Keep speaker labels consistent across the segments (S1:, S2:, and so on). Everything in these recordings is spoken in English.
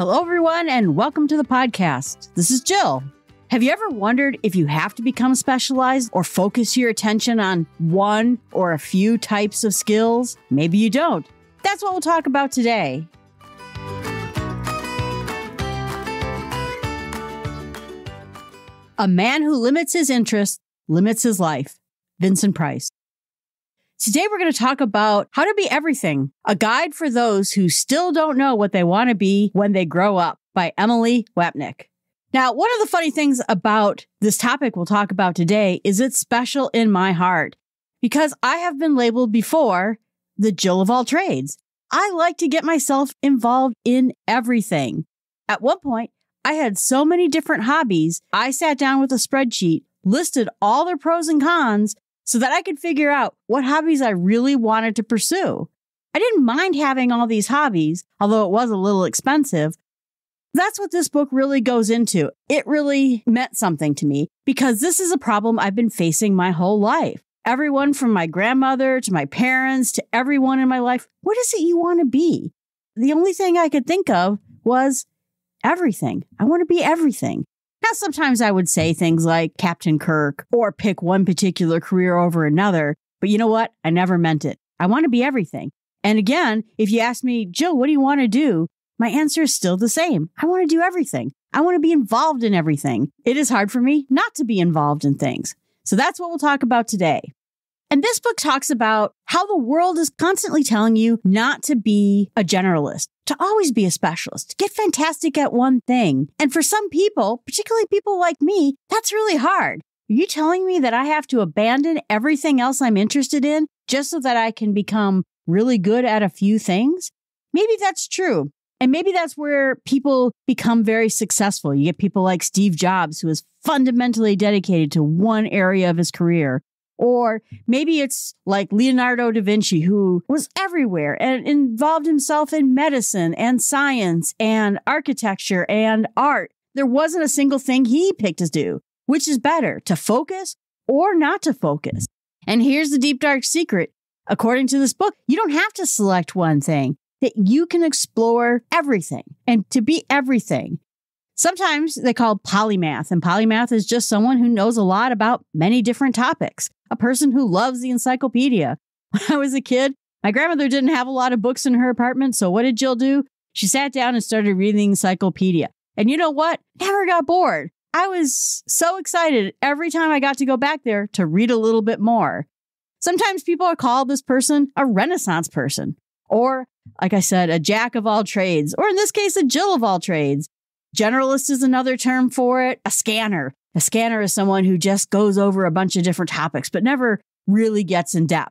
S1: Hello, everyone, and welcome to the podcast. This is Jill. Have you ever wondered if you have to become specialized or focus your attention on one or a few types of skills? Maybe you don't. That's what we'll talk about today. A man who limits his interests limits his life. Vincent Price. Today, we're going to talk about how to be everything, a guide for those who still don't know what they want to be when they grow up by Emily Wapnick. Now, one of the funny things about this topic we'll talk about today is it's special in my heart because I have been labeled before the Jill of all trades. I like to get myself involved in everything. At one point, I had so many different hobbies, I sat down with a spreadsheet, listed all their pros and cons, so that I could figure out what hobbies I really wanted to pursue. I didn't mind having all these hobbies, although it was a little expensive. That's what this book really goes into. It really meant something to me because this is a problem I've been facing my whole life. Everyone from my grandmother to my parents to everyone in my life, what is it you want to be? The only thing I could think of was everything. I want to be everything. Now, sometimes I would say things like Captain Kirk or pick one particular career over another, but you know what? I never meant it. I want to be everything. And again, if you ask me, Joe, what do you want to do? My answer is still the same. I want to do everything. I want to be involved in everything. It is hard for me not to be involved in things. So that's what we'll talk about today. And this book talks about how the world is constantly telling you not to be a generalist, to always be a specialist, get fantastic at one thing. And for some people, particularly people like me, that's really hard. Are you telling me that I have to abandon everything else I'm interested in just so that I can become really good at a few things? Maybe that's true. And maybe that's where people become very successful. You get people like Steve Jobs, who is fundamentally dedicated to one area of his career. Or maybe it's like Leonardo da Vinci, who was everywhere and involved himself in medicine and science and architecture and art. There wasn't a single thing he picked to do, which is better to focus or not to focus. And here's the deep dark secret. According to this book, you don't have to select one thing, that you can explore everything and to be everything. Sometimes they call polymath, and polymath is just someone who knows a lot about many different topics a person who loves the encyclopedia. When I was a kid, my grandmother didn't have a lot of books in her apartment. So what did Jill do? She sat down and started reading the encyclopedia. And you know what? Never got bored. I was so excited every time I got to go back there to read a little bit more. Sometimes people call this person a Renaissance person, or like I said, a jack of all trades, or in this case, a Jill of all trades. Generalist is another term for it, a scanner, a scanner is someone who just goes over a bunch of different topics, but never really gets in depth.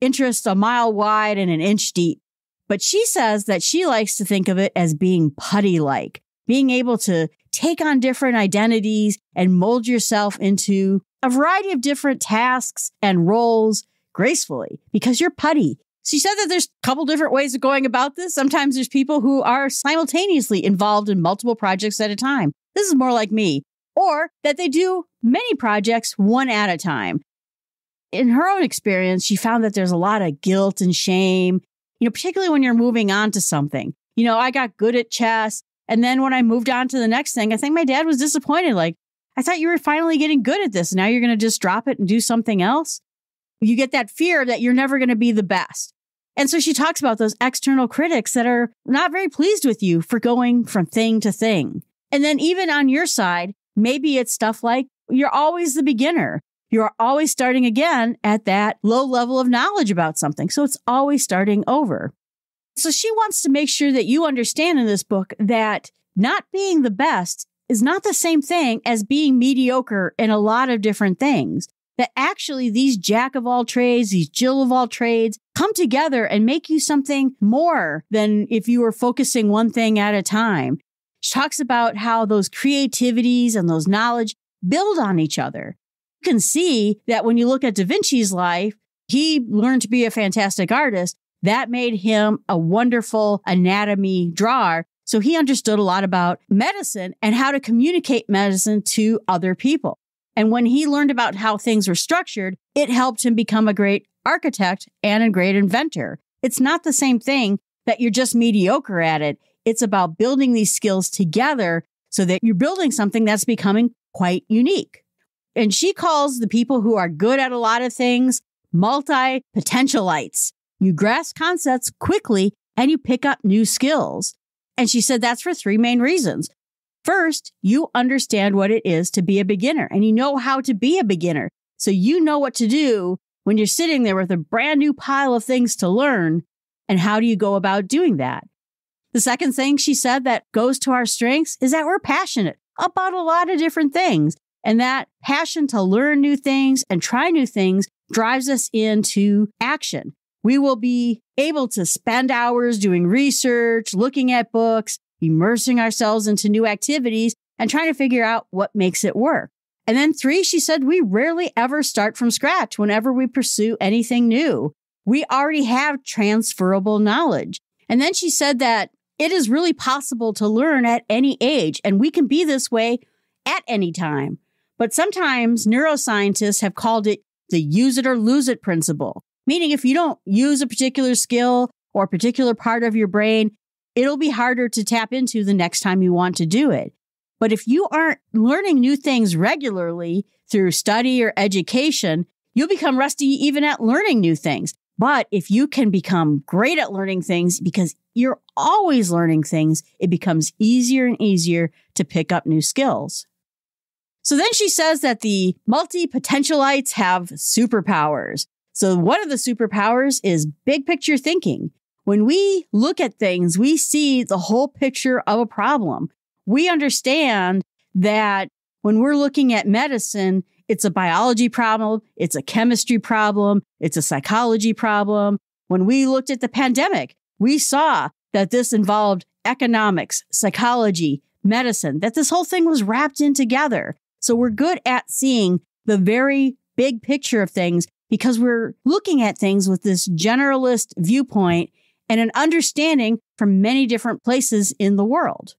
S1: Interests a mile wide and an inch deep. But she says that she likes to think of it as being putty like, being able to take on different identities and mold yourself into a variety of different tasks and roles gracefully because you're putty. She said that there's a couple different ways of going about this. Sometimes there's people who are simultaneously involved in multiple projects at a time. This is more like me or that they do many projects one at a time. In her own experience, she found that there's a lot of guilt and shame, you know, particularly when you're moving on to something. You know, I got good at chess. And then when I moved on to the next thing, I think my dad was disappointed. Like, I thought you were finally getting good at this. Now you're going to just drop it and do something else. You get that fear that you're never going to be the best. And so she talks about those external critics that are not very pleased with you for going from thing to thing. And then even on your side, Maybe it's stuff like you're always the beginner. You're always starting again at that low level of knowledge about something. So it's always starting over. So she wants to make sure that you understand in this book that not being the best is not the same thing as being mediocre in a lot of different things. That actually these jack of all trades, these Jill of all trades come together and make you something more than if you were focusing one thing at a time talks about how those creativities and those knowledge build on each other. You can see that when you look at Da Vinci's life, he learned to be a fantastic artist. That made him a wonderful anatomy drawer. So he understood a lot about medicine and how to communicate medicine to other people. And when he learned about how things were structured, it helped him become a great architect and a great inventor. It's not the same thing that you're just mediocre at it. It's about building these skills together so that you're building something that's becoming quite unique. And she calls the people who are good at a lot of things multi potentialites. You grasp concepts quickly and you pick up new skills. And she said that's for three main reasons. First, you understand what it is to be a beginner and you know how to be a beginner. So you know what to do when you're sitting there with a brand new pile of things to learn. And how do you go about doing that? The second thing she said that goes to our strengths is that we're passionate about a lot of different things. And that passion to learn new things and try new things drives us into action. We will be able to spend hours doing research, looking at books, immersing ourselves into new activities, and trying to figure out what makes it work. And then three, she said, we rarely ever start from scratch whenever we pursue anything new. We already have transferable knowledge. And then she said that it is really possible to learn at any age, and we can be this way at any time. But sometimes neuroscientists have called it the use it or lose it principle, meaning if you don't use a particular skill or a particular part of your brain, it'll be harder to tap into the next time you want to do it. But if you aren't learning new things regularly through study or education, you'll become rusty even at learning new things. But if you can become great at learning things because you're always learning things, it becomes easier and easier to pick up new skills. So then she says that the multi potentialites have superpowers. So one of the superpowers is big picture thinking. When we look at things, we see the whole picture of a problem. We understand that when we're looking at medicine, it's a biology problem. It's a chemistry problem. It's a psychology problem. When we looked at the pandemic, we saw that this involved economics, psychology, medicine, that this whole thing was wrapped in together. So we're good at seeing the very big picture of things because we're looking at things with this generalist viewpoint and an understanding from many different places in the world.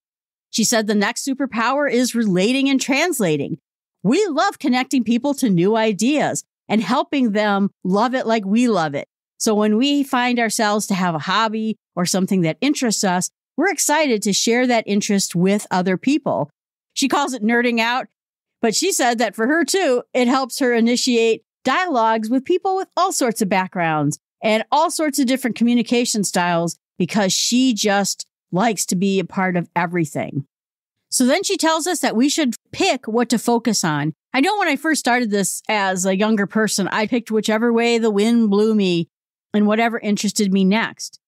S1: She said the next superpower is relating and translating. We love connecting people to new ideas and helping them love it like we love it. So when we find ourselves to have a hobby or something that interests us, we're excited to share that interest with other people. She calls it nerding out, but she said that for her too, it helps her initiate dialogues with people with all sorts of backgrounds and all sorts of different communication styles because she just likes to be a part of everything. So then she tells us that we should pick what to focus on. I know when I first started this as a younger person, I picked whichever way the wind blew me and whatever interested me next.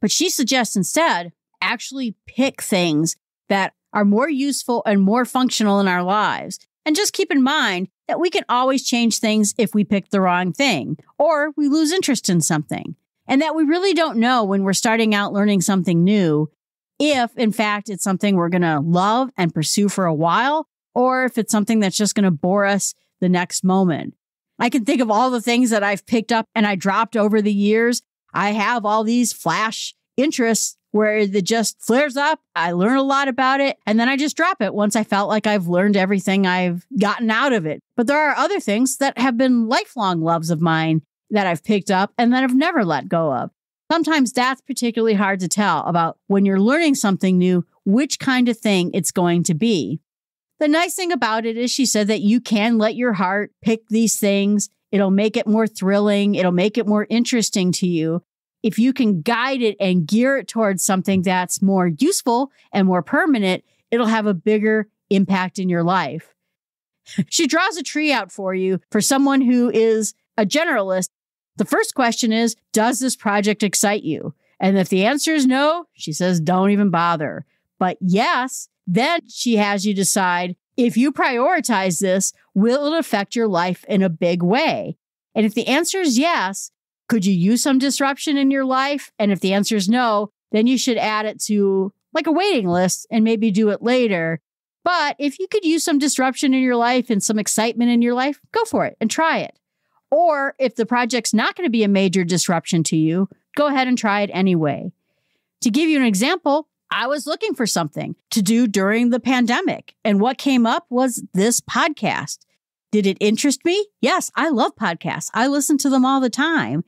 S1: But she suggests instead actually pick things that are more useful and more functional in our lives. And just keep in mind that we can always change things if we pick the wrong thing or we lose interest in something. And that we really don't know when we're starting out learning something new if in fact it's something we're going to love and pursue for a while, or if it's something that's just going to bore us the next moment. I can think of all the things that I've picked up and I dropped over the years. I have all these flash interests where it just flares up. I learn a lot about it and then I just drop it once I felt like I've learned everything I've gotten out of it. But there are other things that have been lifelong loves of mine that I've picked up and that I've never let go of sometimes that's particularly hard to tell about when you're learning something new, which kind of thing it's going to be. The nice thing about it is she said that you can let your heart pick these things. It'll make it more thrilling. It'll make it more interesting to you. If you can guide it and gear it towards something that's more useful and more permanent, it'll have a bigger impact in your life. she draws a tree out for you for someone who is a generalist the first question is Does this project excite you? And if the answer is no, she says, Don't even bother. But yes, then she has you decide if you prioritize this, will it affect your life in a big way? And if the answer is yes, could you use some disruption in your life? And if the answer is no, then you should add it to like a waiting list and maybe do it later. But if you could use some disruption in your life and some excitement in your life, go for it and try it. Or if the project's not going to be a major disruption to you, go ahead and try it anyway. To give you an example, I was looking for something to do during the pandemic, and what came up was this podcast. Did it interest me? Yes, I love podcasts. I listen to them all the time.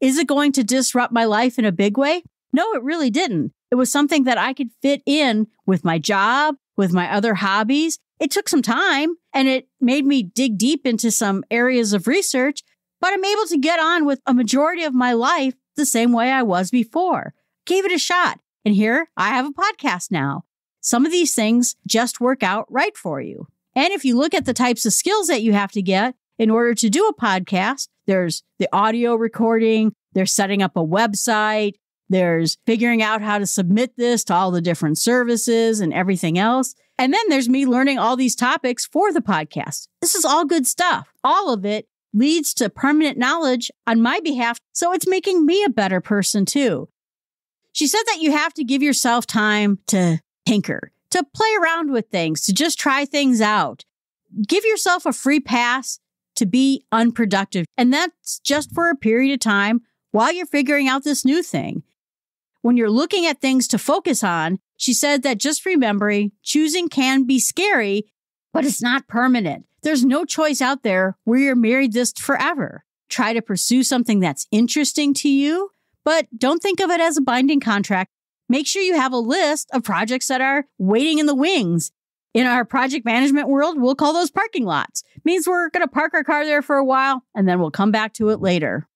S1: Is it going to disrupt my life in a big way? No, it really didn't. It was something that I could fit in with my job, with my other hobbies, it took some time and it made me dig deep into some areas of research, but I'm able to get on with a majority of my life the same way I was before. Gave it a shot. And here I have a podcast now. Some of these things just work out right for you. And if you look at the types of skills that you have to get in order to do a podcast, there's the audio recording, there's setting up a website, there's figuring out how to submit this to all the different services and everything else. And then there's me learning all these topics for the podcast. This is all good stuff. All of it leads to permanent knowledge on my behalf. So it's making me a better person too. She said that you have to give yourself time to tinker, to play around with things, to just try things out. Give yourself a free pass to be unproductive. And that's just for a period of time while you're figuring out this new thing. When you're looking at things to focus on, she said that just remembering choosing can be scary, but it's not permanent. There's no choice out there where you're married this forever. Try to pursue something that's interesting to you, but don't think of it as a binding contract. Make sure you have a list of projects that are waiting in the wings. In our project management world, we'll call those parking lots. It means we're going to park our car there for a while and then we'll come back to it later.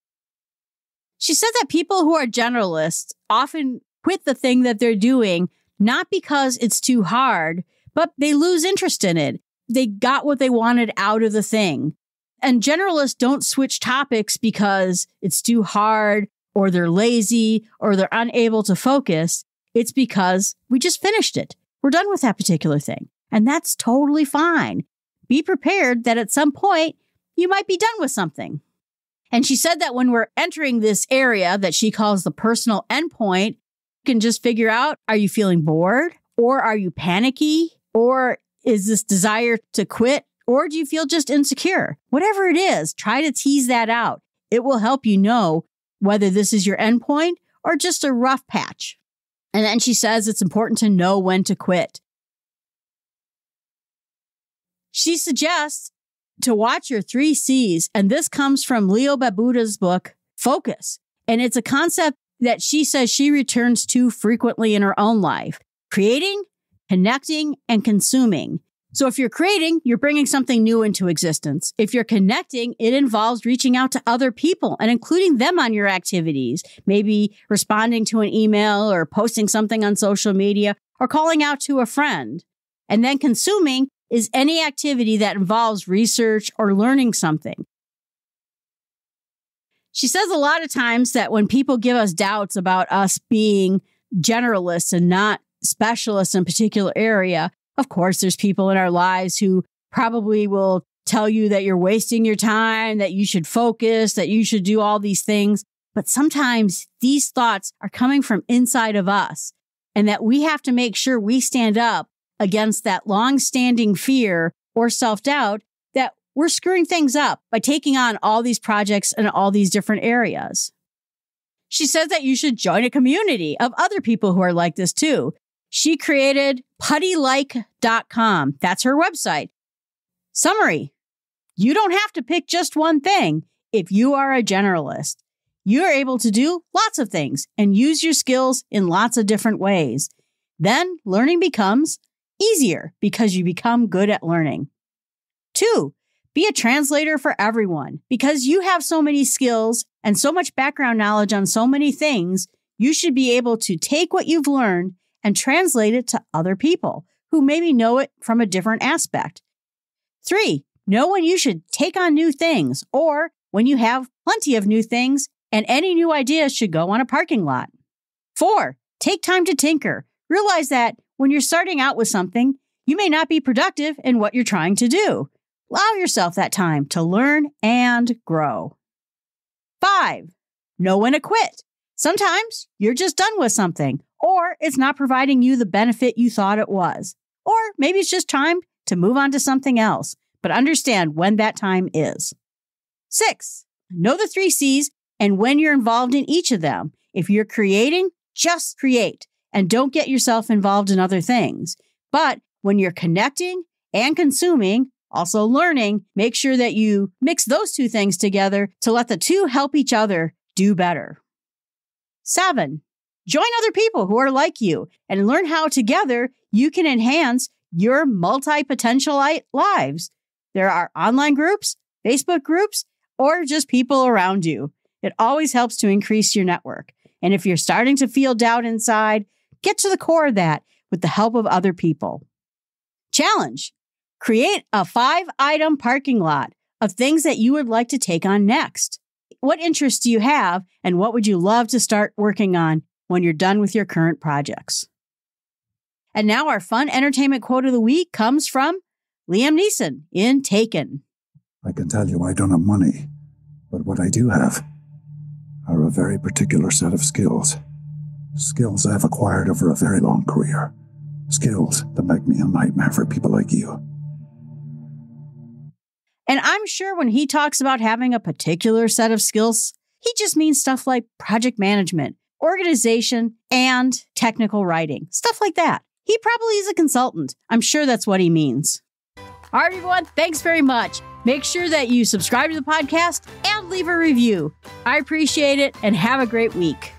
S1: She said that people who are generalists often quit the thing that they're doing not because it's too hard, but they lose interest in it. They got what they wanted out of the thing. And generalists don't switch topics because it's too hard or they're lazy or they're unable to focus. It's because we just finished it. We're done with that particular thing. And that's totally fine. Be prepared that at some point you might be done with something. And she said that when we're entering this area that she calls the personal endpoint, can just figure out are you feeling bored or are you panicky or is this desire to quit or do you feel just insecure? Whatever it is, try to tease that out. It will help you know whether this is your endpoint or just a rough patch. And then she says it's important to know when to quit. She suggests to watch your three C's, and this comes from Leo Babuda's book, Focus. And it's a concept that she says she returns to frequently in her own life creating, connecting, and consuming. So if you're creating, you're bringing something new into existence. If you're connecting, it involves reaching out to other people and including them on your activities, maybe responding to an email or posting something on social media or calling out to a friend. And then consuming is any activity that involves research or learning something. She says a lot of times that when people give us doubts about us being generalists and not specialists in a particular area, of course, there's people in our lives who probably will tell you that you're wasting your time, that you should focus, that you should do all these things. But sometimes these thoughts are coming from inside of us and that we have to make sure we stand up against that long standing fear or self doubt we're screwing things up by taking on all these projects in all these different areas. She says that you should join a community of other people who are like this too. She created puttylike.com. That's her website. Summary. You don't have to pick just one thing if you are a generalist. You're able to do lots of things and use your skills in lots of different ways. Then learning becomes easier because you become good at learning. Two, be a translator for everyone. Because you have so many skills and so much background knowledge on so many things, you should be able to take what you've learned and translate it to other people who maybe know it from a different aspect. Three, know when you should take on new things or when you have plenty of new things and any new ideas should go on a parking lot. Four, take time to tinker. Realize that when you're starting out with something, you may not be productive in what you're trying to do. Allow yourself that time to learn and grow. Five, know when to quit. Sometimes you're just done with something, or it's not providing you the benefit you thought it was. Or maybe it's just time to move on to something else, but understand when that time is. Six, know the three C's and when you're involved in each of them. If you're creating, just create and don't get yourself involved in other things. But when you're connecting and consuming, also learning, make sure that you mix those two things together to let the two help each other do better. Seven, join other people who are like you and learn how together you can enhance your multi potentialite lives. There are online groups, Facebook groups, or just people around you. It always helps to increase your network. And if you're starting to feel doubt inside, get to the core of that with the help of other people. Challenge Create a five item parking lot of things that you would like to take on next. What interests do you have, and what would you love to start working on when you're done with your current projects? And now, our fun entertainment quote of the week comes from Liam Neeson in Taken. I can tell you I don't have money, but what I do have are a very particular set of skills. Skills I've acquired over a very long career. Skills that make me a nightmare for people like you. And I'm sure when he talks about having a particular set of skills, he just means stuff like project management, organization, and technical writing, stuff like that. He probably is a consultant. I'm sure that's what he means. All right, everyone, thanks very much. Make sure that you subscribe to the podcast and leave a review. I appreciate it and have a great week.